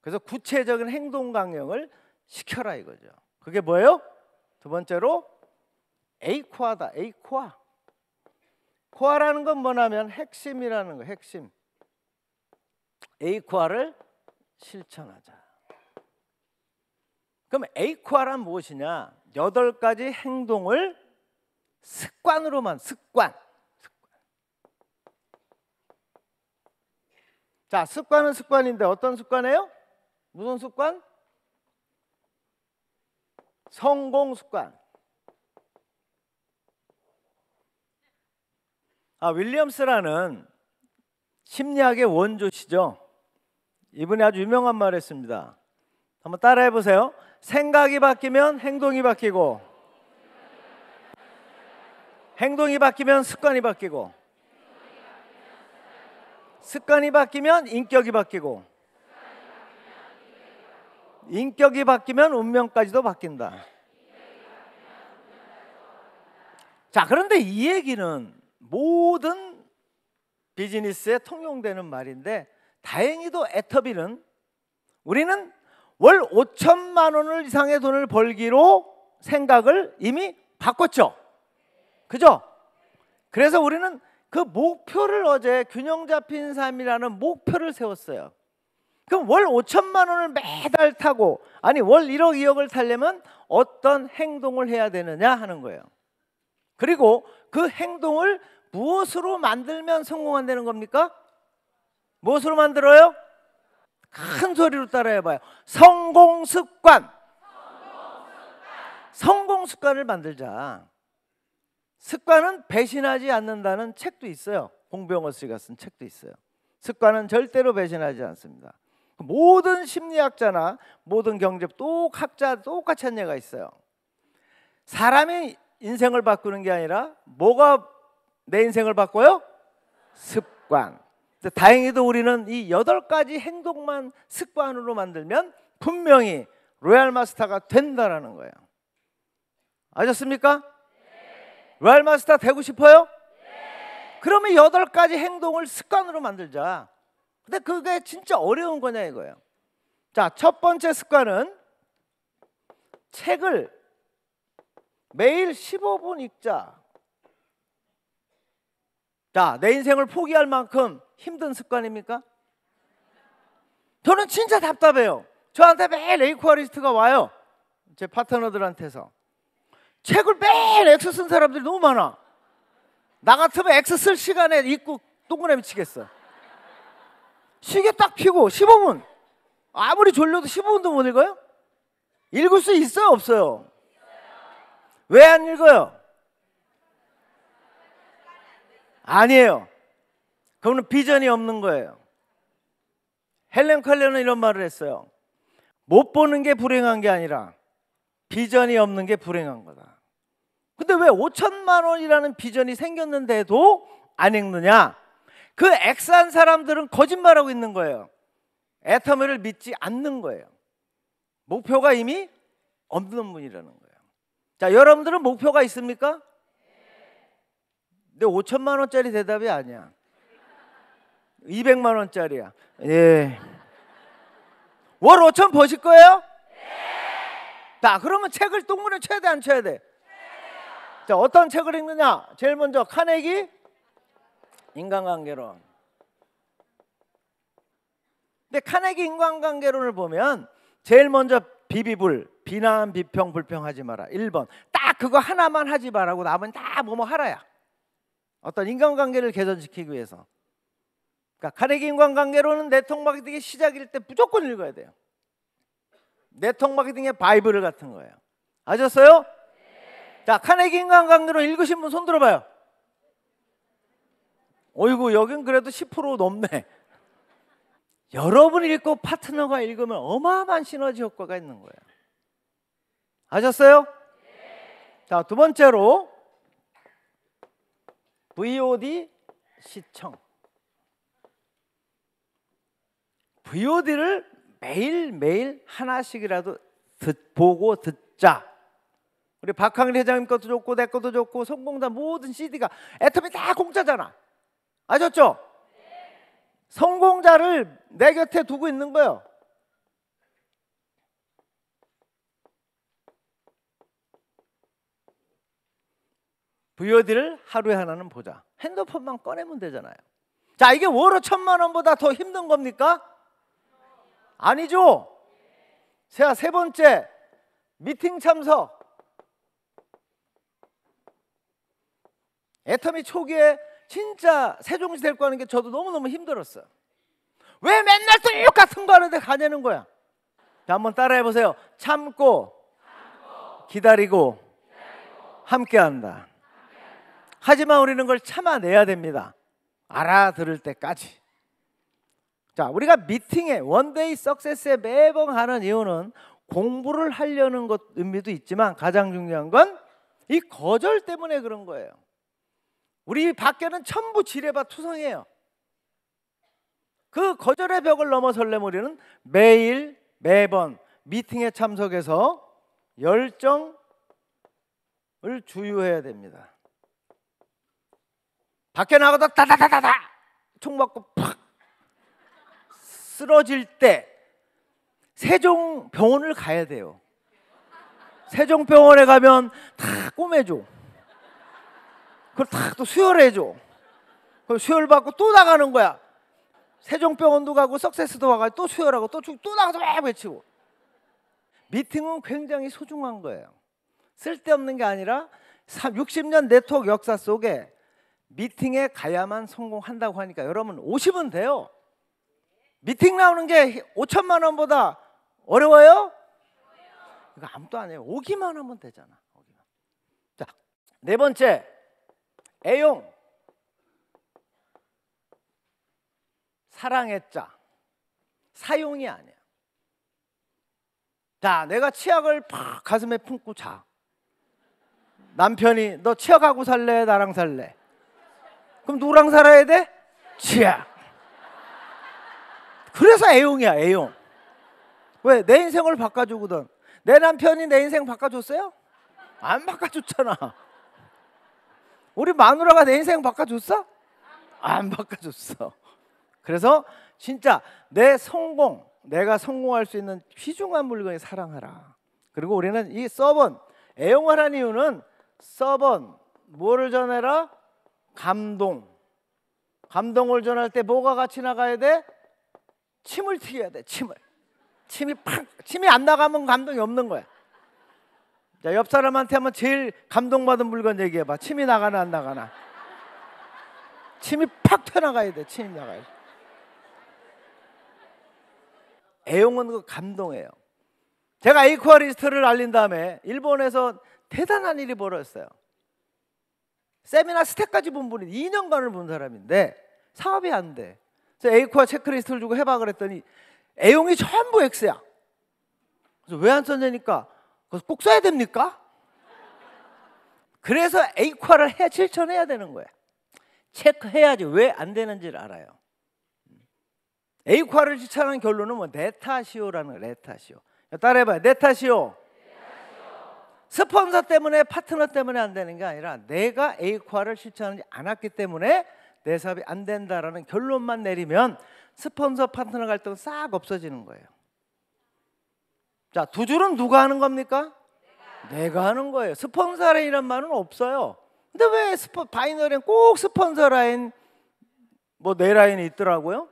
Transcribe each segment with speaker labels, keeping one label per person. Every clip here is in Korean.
Speaker 1: 그래서 구체적인 행동 강령을 시켜라 이거죠. 그게 뭐예요? 두 번째로 에이코아다. 에이코아. 코아라는 건 뭐냐면 핵심이라는 거. 핵심. 에이코아를 실천하자. 그럼 에이코아란 무엇이냐? 여덟 가지 행동을 습관으로만 습관. 자, 습관은 습관인데 어떤 습관이에요? 무슨 습관? 성공 습관. 아, 윌리엄스라는 심리학의 원조시죠. 이분이 아주 유명한 말을 했습니다. 한번 따라해 보세요. 생각이 바뀌면 행동이 바뀌고 행동이 바뀌면 습관이 바뀌고 습관이 바뀌면 인격이 바뀌고 인격이 바뀌면 운명까지도 바뀐다. 자, 그런데 이 얘기는 모든 비즈니스에 통용되는 말인데 다행히도 에터비는 우리는 월 5천만 원을 이상의 돈을 벌기로 생각을 이미 바꿨죠. 그죠? 그래서 우리는 그 목표를 어제 균형 잡힌 삶이라는 목표를 세웠어요. 그럼 월 5천만 원을 매달 타고 아니 월 1억 2억을 타려면 어떤 행동을 해야 되느냐 하는 거예요. 그리고 그 행동을 무엇으로 만들면 성공한다는 겁니까? 무엇으로 만들어요? 큰 소리로 따라해봐요. 성공 습관. 성공 습관을 만들자. 습관은 배신하지 않는다는 책도 있어요. 홍병호 씨가 쓴 책도 있어요. 습관은 절대로 배신하지 않습니다. 모든 심리학자나 모든 경제 똑학자 똑같이 한 얘기가 있어요. 사람이 인생을 바꾸는 게 아니라 뭐가 내 인생을 바꿔요? 습관. 다행히도 우리는 이 여덟 가지 행동만 습관으로 만들면 분명히 로얄 마스터가 된다라는 거예요. 아셨습니까? 웰마스터 되고 싶어요? 네. 그러면 여덟 가지 행동을 습관으로 만들자. 근데 그게 진짜 어려운 거냐 이거예요. 자, 첫 번째 습관은 책을 매일 15분 읽자. 자, 내 인생을 포기할 만큼 힘든 습관입니까? 저는 진짜 답답해요. 저한테 매일 에이쿠아리스트가 와요. 제 파트너들한테서. 책을 매일 엑스 쓴 사람들이 너무 많아. 나 같으면 엑스 쓸 시간에 입고 동그라미 치겠어. 시계 딱 피고 15분. 아무리 졸려도 15분도 못 읽어요? 읽을 수 있어요, 없어요? 왜 안 읽어요? 아니에요. 그거는 비전이 없는 거예요. 헬렌 칼레는 이런 말을 했어요. 못 보는 게 불행한 게 아니라 비전이 없는 게 불행한 거다. 근데 왜 5천만 원이라는 비전이 생겼는데도 안 읽느냐? 그액한 사람들은 거짓말하고 있는 거예요. 애터미를 믿지 않는 거예요. 목표가 이미 없는 분이라는 거예요. 자, 여러분들은 목표가 있습니까? 근데 5천만 원짜리 대답이 아니야. 200만 원짜리야. 예. 월 5천 버실 거예요? 네. 자, 그러면 책을 똥물에 게 최대안 쳐야 돼. 자, 어떤 책을 읽느냐? 제일 먼저 카네기 인간관계론. 근데 카네기 인간관계론을 보면 제일 먼저 비비불 비난 비평 불평하지 마라. 1번. 딱 그거 하나만 하지 말라고 남은 다 뭐뭐 하라야. 어떤 인간관계를 개선시키기 위해서. 그러니까 카네기 인간관계론은 네트워크 마케팅의 시작일 때 무조건 읽어야 돼요. 네트워크 마케팅의 바이블 같은 거예요. 아셨어요? 자, 카네기 인간 강의로 읽으신 분 손 들어봐요. 어이구, 여긴 그래도 10% 넘네. 여러분 읽고 파트너가 읽으면 어마어마한 시너지 효과가 있는 거예요. 아셨어요? 네. 자, 두 번째로 VOD 시청. VOD를 매일매일 하나씩이라도 듣, 보고 듣자. 우리 박항일 회장님 것도 좋고 내 것도 좋고 성공단 모든 CD가 애터미 다 공짜잖아. 아셨죠? 성공자를 내 곁에 두고 있는 거예요. VOD를 하루에 하나는 보자. 핸드폰만 꺼내면 되잖아요. 자, 이게 월호 천만 원보다 더 힘든 겁니까? 아니죠. 자, 세 번째 미팅 참석. 애터미 초기에 진짜 세종시 될거 하는 게 저도 너무너무 힘들었어왜 맨날 똑같은 거 하는데 가냐는 거야. 한번 따라해 보세요. 참고, 참고, 기다리고, 기다리고 함께한다. 함께한다. 하지만 우리는 걸 참아내야 됩니다. 알아들을 때까지. 자, 우리가 미팅에 원데이 석세스에 매번 가는 이유는 공부를 하려는 것 의미도 있지만 가장 중요한 건 이 거절 때문에 그런 거예요. 우리 밖에는 전부 지뢰밭 투성이에요. 그 거절의 벽을 넘어 설렘 우리는 매일 매번 미팅에 참석해서 열정을 주유해야 됩니다. 밖에 나가다 다다다다다 총 맞고 팍 쓰러질 때 세종병원을 가야 돼요. 세종병원에 가면 다 꼬매줘. 그걸 탁 또 수혈해줘. 그걸 수혈받고 또 나가는 거야. 세종병원도 가고 석세스도 와가지고 또 수혈하고 또죽또 나가서 막 외치고. 미팅은 굉장히 소중한 거예요. 쓸데없는 게 아니라 60년 네트워크 역사 속에 미팅에 가야만 성공한다고 하니까 여러분 50은 돼요. 미팅 나오는 게 5천만 원보다 어려워요? 이거 아무도 안 해요. 오기만 하면 되잖아. 오 자, 네 번째. 애용 사랑했자 사용이 아니야. 자, 내가 치약을 팍 가슴에 품고 자. 남편이 너 치약하고 살래? 나랑 살래? 그럼 누구랑 살아야 돼? 치약. 그래서 애용이야, 애용. 왜? 내 인생을 바꿔주거든. 내 남편이 내 인생 바꿔줬어요? 안 바꿔줬잖아. 우리 마누라가 내 인생 바꿔줬어? 안 바꿔줬어. 그래서 진짜 내 성공, 내가 성공할 수 있는 귀중한 물건이 사랑하라. 그리고 우리는 이 서번 애용하라는 이유는 서번 뭐를 전해라? 감동. 감동을 전할 때 뭐가 같이 나가야 돼? 침을 튀겨야 돼. 침을. 침이 팍 침이 안 나가면 감동이 없는 거야. 자, 옆 사람한테 한번 제일 감동받은 물건 얘기해 봐. 침이 나가나 안 나가나. 침이 팍 튀어나가야 돼. 침이 나가야 돼. 애용은 그 감동해요. 제가 에 이퀄리스트를 쿠 알린 다음에 일본에서 대단한 일이 벌어졌어요. 세미나 스택까지 본 분이 2년간을 본 사람인데 사업이 안 돼. 그래서 에이쿠아 체크리스트를 주고 해봐 그랬더니 애용이 전부 X야. 그래서 왜안 썼냐니까 그래서 꼭 써야 됩니까? 그래서 A과를 해 실천해야 되는 거야. 체크해야지 왜 안 되는지를 알아요. A과를 실천한 결론은 뭐 네타시오라는 거예요. 네타시오. 따라해봐요. 네타시오. 스폰서 때문에 파트너 때문에 안 되는 게 아니라 내가 A과를 실천하지 않았기 때문에 내 사업이 안 된다라는 결론만 내리면 스폰서 파트너 갈등 싹 없어지는 거예요. 자, 두 줄은 누가 하는 겁니까? 내가, 내가 하는 거예요. 스폰서 라인이란 말은 없어요. 근데 왜 스포, 바이너리엔 꼭 스폰서 라인 뭐네 라인이 있더라고요.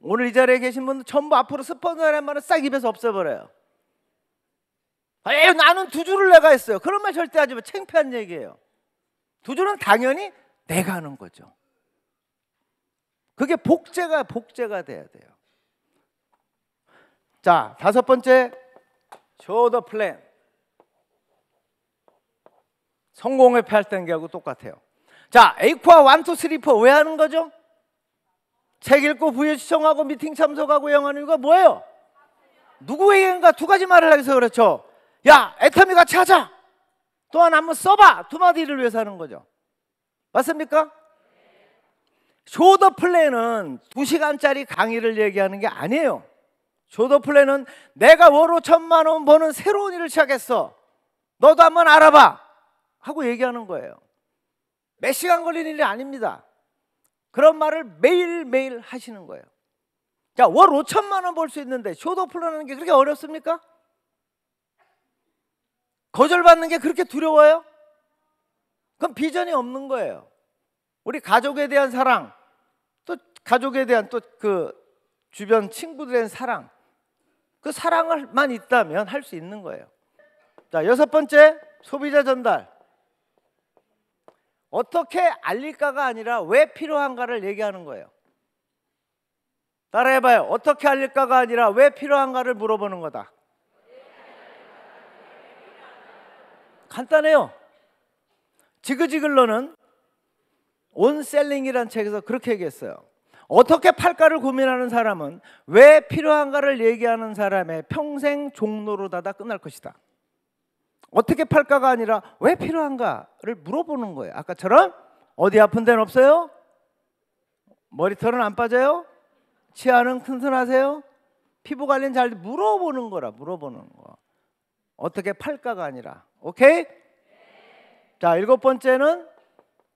Speaker 1: 오늘 이 자리에 계신 분들 전부 앞으로 스폰서 라인 말은 싹 입에서 없애버려요. 에이, 나는 두 줄을 내가 했어요. 그런 말 절대 하지 마. 창피한 얘기예요. 두 줄은 당연히 내가 하는 거죠. 그게 복제가 복제가 돼야 돼요. 자, 다섯 번째 저더 플랜. 성공 회피 할 때는 하고 똑같아요. 자, 에이코아 1, 2, 3, 4 왜 하는 거죠? 책 읽고 부유 시청하고 미팅 참석하고 영하는 이유 뭐예요? 누구에게인가 두 가지 말을 하겠어 그렇죠. 야, 애터미 같이 하자. 또한 한번 써봐. 두 마디를 위해서 하는 거죠. 맞습니까? 쇼더 네. 플랜은 두 시간짜리 강의를 얘기하는 게 아니에요. 조도플랜은 내가 월5 천만 원 버는 새로운 일을 시작했어. 너도 한번 알아봐. 하고 얘기하는 거예요. 몇 시간 걸리는 일이 아닙니다. 그런 말을 매일매일 하시는 거예요. 자, 월 5천만 원 벌 수 있는데 쇼도플라는 게 그렇게 어렵습니까? 거절받는 게 그렇게 두려워요? 그럼 비전이 없는 거예요. 우리 가족에 대한 사랑, 또 가족에 대한 또 그 주변 친구들에 대한 사랑, 그사랑만 있다면 할 수 있는 거예요. 자, 여섯 번째 소비자 전달. 어떻게 알릴까가 아니라 왜 필요한가를 얘기하는 거예요. 따라해봐요. 어떻게 알릴까가 아니라 왜 필요한가를 물어보는 거다. 간단해요. 지그지글러는 온셀링이라는 책에서 그렇게 얘기했어요. 어떻게 팔까를 고민하는 사람은 왜 필요한가를 얘기하는 사람의 평생 종로로다다 끝날 것이다. 어떻게 팔까가 아니라 왜 필요한가를 물어보는 거예요. 아까처럼 어디 아픈 데는 없어요? 머리털은 안 빠져요? 치아는 튼튼하세요? 피부 관련 잘 물어보는 거라 물어보는 거. 어떻게 팔까가 아니라. 오케이? 자, 일곱 번째는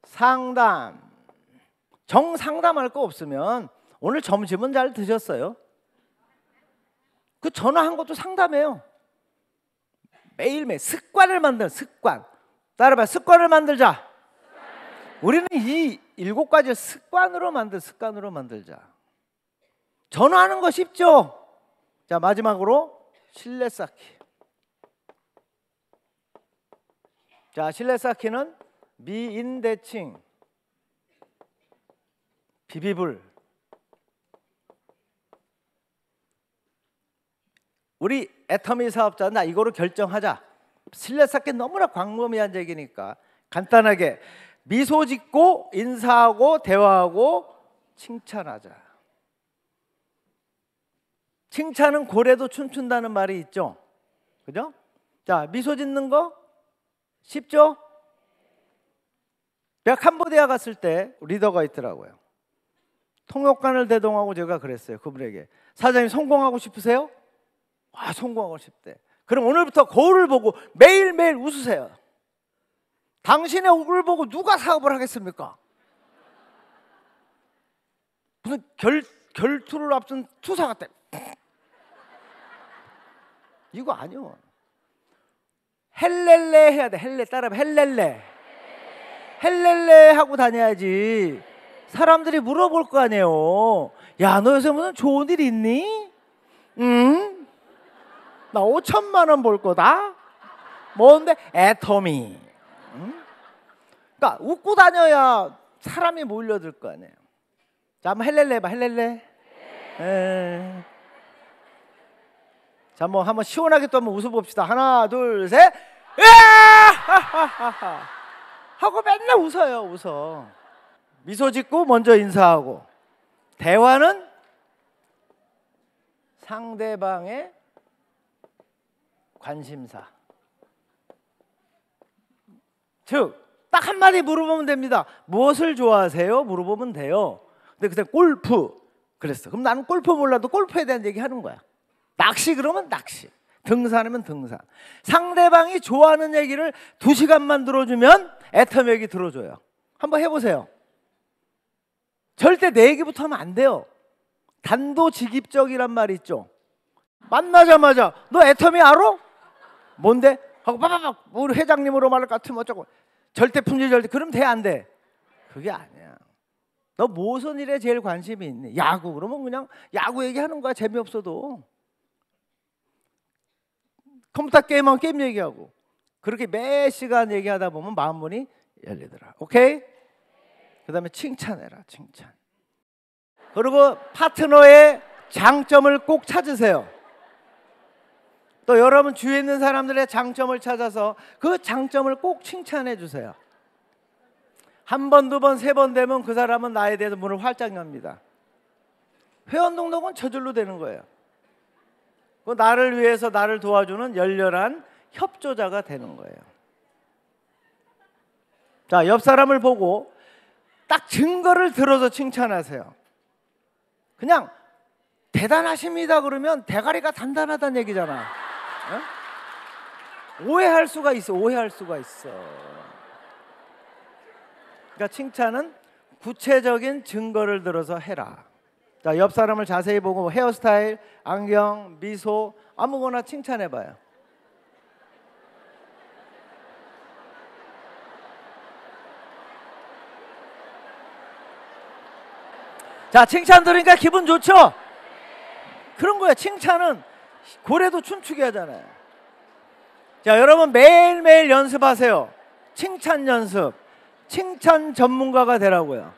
Speaker 1: 상담. 정상담할 거 없으면 오늘 점심은 잘 드셨어요? 그 전화한 것도 상담해요. 매일매일 습관을 만드는 습관. 따라봐 습관을 만들자. 우리는 이 일곱 가지 습관으로 만들 습관으로 만들자. 전화하는 거 쉽죠? 자 마지막으로 신뢰 쌓기. 자 신뢰 쌓기는 미인대칭. 비비불 우리 애터미 사업자 나 이거로 결정하자. 실내 쌓기 너무나 광범위한 얘기니까 간단하게 미소 짓고 인사하고 대화하고 칭찬하자. 칭찬은 고래도 춤춘다는 말이 있죠. 그죠? 자, 미소 짓는 거 쉽죠? 내가 캄보디아 갔을 때 리더가 있더라고요. 통역관을 대동하고 제가 그랬어요. 그분에게. 사장님 성공하고 싶으세요? 아, 성공하고 싶대. 그럼 오늘부터 거울을 보고 매일매일 웃으세요. 당신의 얼굴 보고 누가 사업을 하겠습니까? 무슨 결, 결투를 앞둔 투사 같아. 이거 아니요. 헬렐레 해야 돼. 헬레 따라 헬렐레. 헬렐레 하고 다녀야지. 사람들이 물어볼 거 아니에요. 야, 너 요새 무슨 좋은 일 있니? 응? 나 5천만 원 벌 거다. 뭔데? 애터미. 응? 그러니까 웃고 다녀야 사람이 몰려들 거 아니에요. 자, 한번 헬렐레 해봐, 헬렐레. 네. 자, 한번, 한번 시원하게 또 한번 웃어봅시다. 하나, 둘, 셋. 으아! 예! 하고 맨날 웃어요, 웃어. 미소 짓고 먼저 인사하고 대화는 상대방의 관심사. 즉, 딱 한마디 물어보면 됩니다. 무엇을 좋아하세요? 물어보면 돼요. 근데 그때 골프 그랬어. 그럼 나는 골프 몰라도 골프에 대한 얘기 하는 거야. 낚시 그러면 낚시. 등산하면 등산. 상대방이 좋아하는 얘기를 두 시간만 들어주면 애터미 이 들어줘요. 한번 해보세요. 절대 내 얘기부터 하면 안 돼요. 단도직입적이란 말이 있죠. 만나자마자 너 애터미 알아? 뭔데? 하고 빠바박 우리 회장님으로 말할 것 같으면 어쩌고 절대 품질 절대 그럼 돼안 돼? 그게 아니야. 너 무슨 일에 제일 관심이 있니? 야구 그러면 그냥 야구 얘기하는 거야 재미없어도 컴퓨터 게임하면 게임 얘기하고 그렇게 매 시간 얘기하다 보면 마음문이 열리더라. 오케이? 그 다음에 칭찬해라, 칭찬. 그리고 파트너의 장점을 꼭 찾으세요. 또 여러분 주위에 있는 사람들의 장점을 찾아서 그 장점을 꼭 칭찬해 주세요. 한 번, 두 번, 세 번 되면 그 사람은 나에 대해서 문을 활짝 엽니다. 회원 등록은 저절로 되는 거예요. 그 나를 위해서 나를 도와주는 열렬한 협조자가 되는 거예요. 자, 옆 사람을 보고 딱 증거를 들어서 칭찬하세요. 그냥 대단하십니다 그러면 대가리가 단단하다는 얘기잖아. 어? 오해할 수가 있어. 오해할 수가 있어. 그러니까 칭찬은 구체적인 증거를 들어서 해라. 자, 옆 사람을 자세히 보고 뭐 헤어스타일, 안경, 미소 아무거나 칭찬해 봐요. 자, 칭찬 들으니까 기분 좋죠? 그런 거야. 칭찬은 고래도 춤추게 하잖아요. 자, 여러분 매일매일 연습하세요. 칭찬 연습. 칭찬 전문가가 되라고요.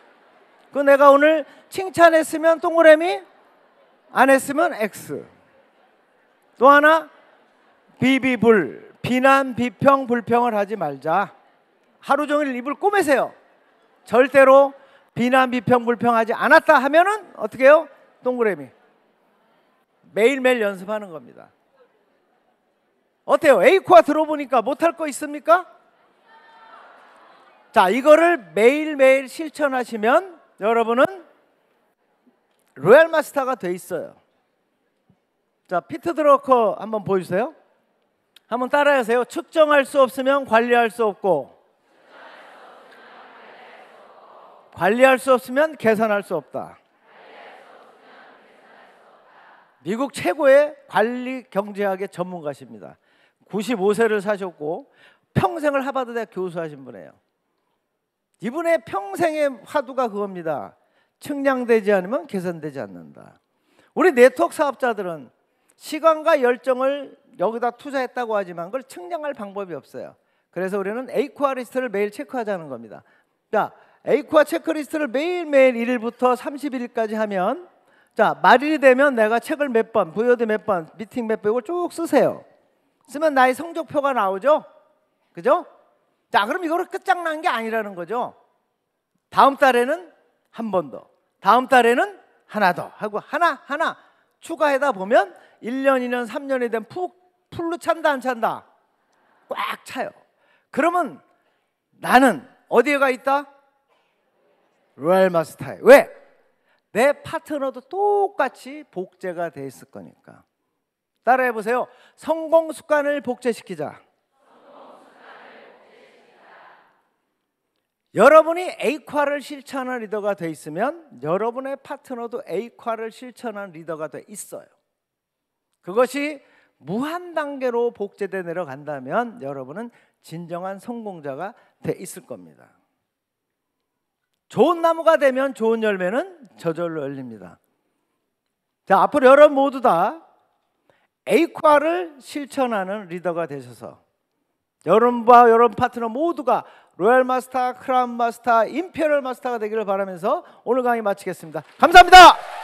Speaker 1: 그 내가 오늘 칭찬했으면 동그라미, 안 했으면 X. 또 하나 비비불 비난 비평 불평을 하지 말자. 하루 종일 입을 꼬매세요. 절대로 비난, 비평, 불평하지 않았다 하면은 어떻게 해요? 동그라미. 매일매일 연습하는 겁니다. 어때요? 에이코아 들어보니까 못할 거 있습니까? 자, 이거를 매일매일 실천하시면 여러분은 로얄 마스터가 돼 있어요. 자, 피트 드러커 한번 보여주세요. 한번 따라하세요. 측정할 수 없으면 관리할 수 없고 관리할 수 없으면 계산할 수 없다. 미국 최고의 관리 경제학의 전문가십니다. 95세를 사셨고 평생을 하버드 대 교수하신 분이에요. 이분의 평생의 화두가 그겁니다. 측량되지 않으면 계산되지 않는다. 우리 네트워크 사업자들은 시간과 열정을 여기다 투자했다고 하지만 그걸 측량할 방법이 없어요. 그래서 우리는 에이쿠아리스트를 매일 체크하자는 겁니다. 자, 그러니까 에이쿠아 체크리스트를 매일매일 1일부터 3 1일까지 하면 자 말일이 되면 내가 책을 몇 번, 부여드 몇 번, 미팅 몇번 이걸 쭉 쓰세요. 쓰면 나의 성적표가 나오죠. 그죠? 자 그럼 이거를 끝장난 게 아니라는 거죠. 다음 달에는 한 번 더, 다음 달에는 하나 더 하고 하나 하나 추가하다 보면 1년, 2년, 3년이 된 푹, 풀로 찬다 안 찬다? 꽉 차요. 그러면 나는 어디에 가 있다? 로얄 마스타에. 왜? 내 파트너도 똑같이 복제가 돼 있을 거니까. 따라해 보세요. 성공 습관을 복제시키자. 여러분이 A과를 실천한 리더가 돼 있으면 여러분의 파트너도 A과를 실천한 리더가 돼 있어요. 그것이 무한 단계로 복제돼 내려간다면 여러분은 진정한 성공자가 돼 있을 겁니다. 좋은 나무가 되면 좋은 열매는 저절로 열립니다. 자, 앞으로 여러분 모두 다 A과를 실천하는 리더가 되셔서 여러분과 여러분 파트너 모두가 로얄 마스터, 크라운 마스터, 임페리얼 마스터가 되기를 바라면서 오늘 강의 마치겠습니다. 감사합니다.